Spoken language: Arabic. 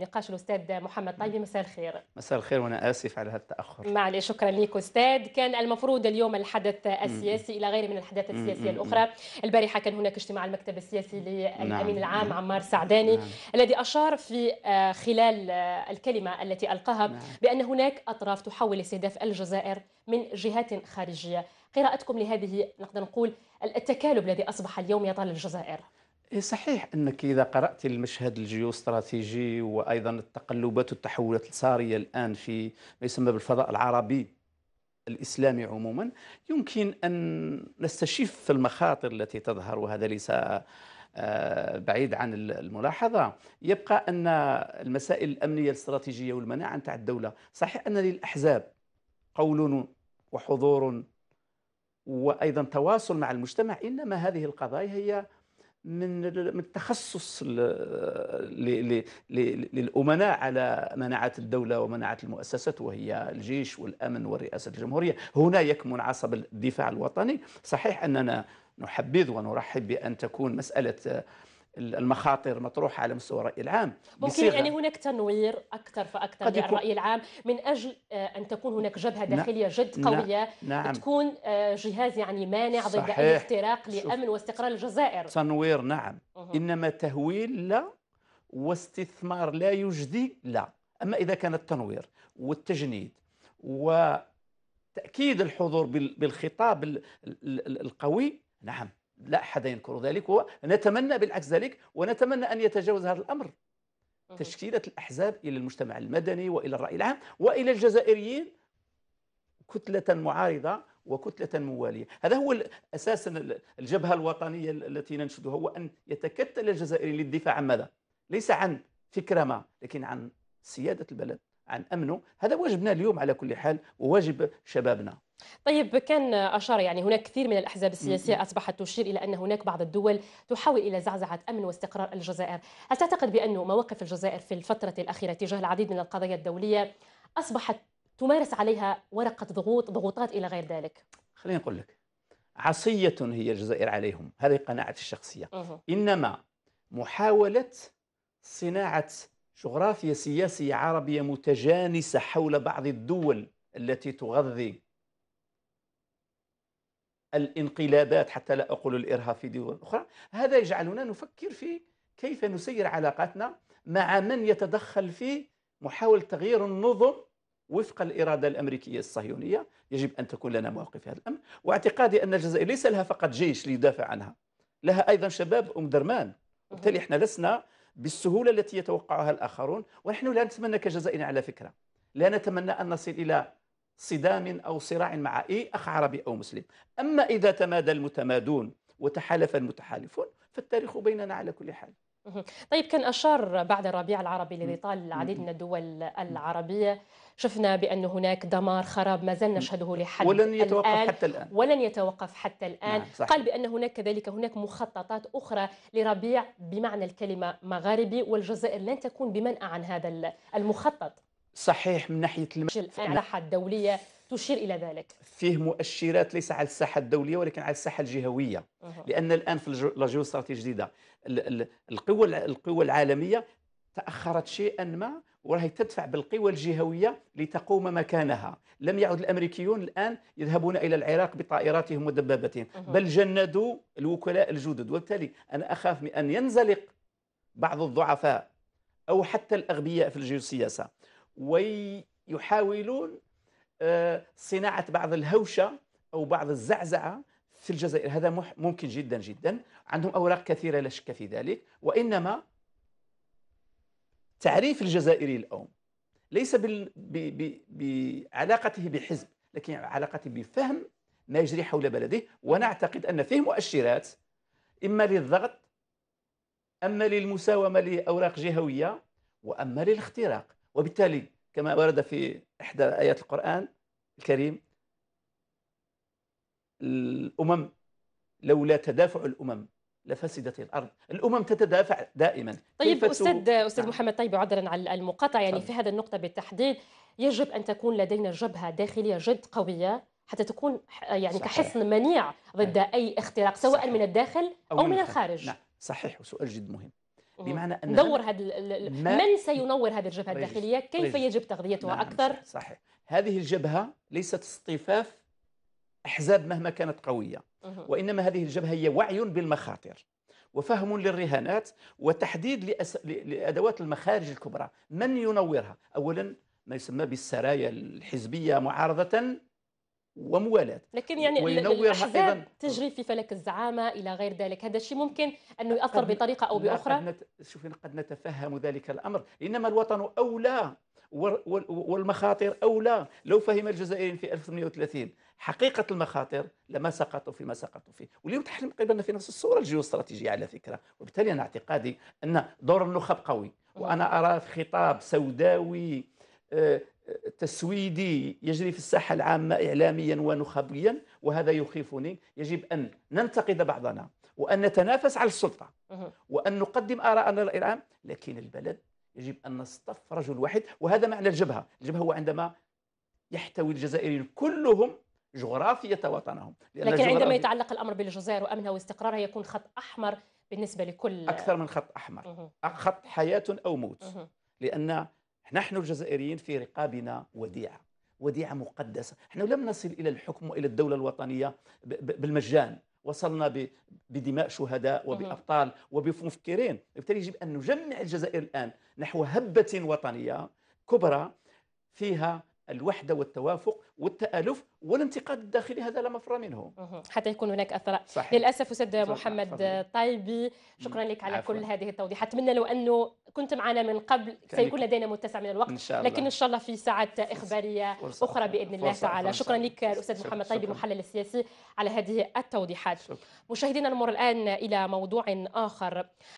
نقاش الاستاذ محمد طيبي مساء الخير مساء الخير وانا اسف على هذا التاخر معليش شكرا لك استاذ كان المفروض اليوم الحدث السياسي الى غير من الاحداث السياسيه الاخرى البارحه كان هناك اجتماع المكتب السياسي للامين نعم. العام عمار سعداني نعم. الذي اشار في آه، خلال آه، الكلمه التي القاها نعم. بان هناك اطراف تحاول استهداف الجزائر من جهات خارجيه قراءتكم لهذه نقدر نقول التكالب الذي اصبح اليوم يطال الجزائر إيه، صحيح انك اذا قرات المشهد الجيوستراتيجي وايضا التقلبات والتحولات الساريه الان في ما يسمى بالفضاء العربي الاسلامي عموما يمكن ان نستشف في المخاطر التي تظهر وهذا ليس آه، بعيد عن الملاحظه يبقى ان المسائل الامنيه الاستراتيجيه والمناعه نتاع الدوله صحيح ان للاحزاب قول وحضور وايضا تواصل مع المجتمع انما هذه القضايا هي من من التخصص للأمناء على مناعة الدولة ومناعة المؤسسات وهي الجيش والأمن ورئاسة الجمهورية هنا يكمن عصب الدفاع الوطني صحيح أننا نحبذ ونرحب بأن تكون مسألة المخاطر مطروحه على مستوى الراي العام ممكن يعني هناك تنوير اكثر فاكثر قد للراي العام من اجل آه، ان تكون هناك جبهه نعم. داخليه جد نعم. قويه نعم. تكون آه، جهاز يعني مانع صحيح. ضد اي اختراق لامن واستقرار الجزائر تنوير نعم انما تهويل لا واستثمار لا يجدي لا اما اذا كان التنوير والتجنيد وتأكيد الحضور بالخطاب القوي نعم لا أحد ينكر ذلك ونتمنى بالعكس ذلك ونتمنى أن يتجاوز هذا الأمر تشكيلة الأحزاب إلى المجتمع المدني وإلى الرأي العام وإلى الجزائريين كتلة معارضة وكتلة موالية هذا هو أساسا الجبهة الوطنيه التي ننشدها هو أن يتكتل الجزائريين للدفاع عن ماذا؟ ليس عن فكرة ما لكن عن سيادة البلد عن أمنه هذا واجبنا اليوم على كل حال وواجب شبابنا طيب كان أشار يعني هناك كثير من الأحزاب السياسية أصبحت تشير إلى أن هناك بعض الدول تحاول إلى زعزعة أمن واستقرار الجزائر هل تعتقد بأن مواقف الجزائر في الفترة الأخيرة تجاه العديد من القضايا الدولية أصبحت تمارس عليها ورقة ضغوط ضغوطات إلى غير ذلك خليني أقول لك عصية هي الجزائر عليهم هذه قناعتي الشخصية إنما محاولة صناعة جغرافيا سياسية عربية متجانسة حول بعض الدول التي تغذي الانقلابات حتى لا أقول الإرهاب في دول أخرى هذا يجعلنا نفكر في كيف نسير علاقاتنا مع من يتدخل في محاولة تغيير النظم وفق الإرادة الأمريكية الصهيونية يجب أن تكون لنا مواقف في هذا الأمر واعتقادي أن الجزائر ليس لها فقط جيش ليدافع عنها لها أيضا شباب أم درمان وبالتالي احنا لسنا بالسهولة التي يتوقعها الآخرون ونحن لا نتمنى كجزائر على فكرة لا نتمنى أن نصل إلى صدام أو صراع مع أي أخ عربي أو مسلم أما إذا تمادى المتمادون وتحالف المتحالفون فالتاريخ بيننا على كل حال طيب كان أشار بعد الربيع العربي الذي طال العديد من الدول العربية شفنا بأن هناك دمار خراب ما زال نشهده لحد ولن يتوقف الآن حتى الآن ولن يتوقف حتى الآن نعم قال بأن هناك كذلك هناك مخططات أخرى لربيع بمعنى الكلمة مغاربي والجزائر لن تكون بمنأى عن هذا المخطط صحيح من ناحيه المشي على يعني الساحه الدوليه تشير الى ذلك فيه مؤشرات ليس على الساحه الدوليه ولكن على الساحه الجهويه لان الان في الجيوستراتيجيه الجديده القوى القوى العالميه تاخرت شيئا ما وراهي تدفع بالقوى الجهويه لتقوم مكانها لم يعد الامريكيون الان يذهبون الى العراق بطائراتهم ودباباتهم بل جندوا الوكلاء الجدد وبالتالي انا اخاف من ان ينزلق بعض الضعفاء او حتى الاغبياء في الجيوسياسه ويحاولون آه، صناعة بعض الهوشة أو بعض الزعزعة في الجزائر هذا ممكن جدا جدا عندهم أوراق كثيرة لا شك في ذلك وإنما تعريف الجزائري الأوم ليس ب... ب... بعلاقته بحزب لكن علاقته بفهم ما يجري حول بلده ونعتقد أن فيه مؤشرات إما للضغط أما للمساومة لأوراق جهوية وأما للاختراق وبالتالي كما ورد في إحدى آيات القرآن الكريم الأمم لولا تدافع الأمم لفسدت الارض، الامم تتدافع دائما طيب استاذ استاذ نعم. محمد طيب عذرا على المقاطعه يعني طيب. في هذه النقطه بالتحديد يجب ان تكون لدينا جبهه داخليه جد قويه حتى تكون يعني صحيح. كحصن منيع ضد صحيح. نعم. اي اختراق سواء صحيح. من الداخل او, أو من الخارج نعم صحيح وسؤال جد مهم بمعنى ان ندور هذا من سينور هذه الجبهه طيب، الداخليه كيف ريجل. طيب. يجب تغذيتها نعم اكثر صحيح هذه الجبهه ليست اصطفاف احزاب مهما كانت قويه وانما هذه الجبهه هي وعي بالمخاطر وفهم للرهانات وتحديد لأس... لادوات المخارج الكبرى من ينورها اولا ما يسمى بالسرايا الحزبيه معارضه وموالاة لكن يعني الأحزاب أيضا تجري في فلك الزعامة إلى غير ذلك هذا الشيء ممكن أنه يأثر بطريقة أو بأخرى قد نت... شوفي قد نتفهم ذلك الأمر إنما الوطن أولى والمخاطر أولى لو فهم الجزائريين في 1830 حقيقة المخاطر لما سقطوا فيما سقطوا فيه واليوم تحلم قبلنا في نفس الصورة الجيوستراتيجية على فكرة وبالتالي أنا اعتقادي أن دور النخب قوي وأنا أرى في خطاب سوداوي آه، تسويدي يجري في الساحة العامة إعلاميا ونخبيا وهذا يخيفني يجب أن ننتقد بعضنا وأن نتنافس على السلطة وأن نقدم آراءنا العام لكن البلد يجب أن نصطف رجل واحد وهذا معنى الجبهة الجبهة هو عندما يحتوي الجزائريين كلهم جغرافية وطنهم لكن عندما يتعلق الأمر بالجزائر وأمنها واستقرارها يكون خط أحمر بالنسبة لكل أكثر من خط أحمر خط حياة أو موت لأن نحن الجزائريين في رقابنا وديعة وديعة مقدسة نحن لم نصل إلى الحكم وإلى الدولة الوطنية بالمجان وصلنا بدماء شهداء وبأبطال وبمفكرين وبالتالي يجب أن نجمع الجزائر الآن نحو هبة وطنية كبرى فيها الوحدة والتوافق والتآلف والانتقاد الداخلي هذا لا مفر منه حتى يكون هناك أثر صحيح. للأسف أستاذ محمد طيبي شكرا لك على عفوة. كل هذه التوضيحات أتمنى لو أنه كنت معنا من قبل سيكون لدينا متسع من الوقت إن شاء الله. لكن إن شاء الله في ساعة إخبارية أخرى بإذن الله تعالى شكرا لك الأستاذ محمد طيبي المحلل السياسي على هذه التوضيحات مشاهدينا نمر الآن إلى موضوع آخر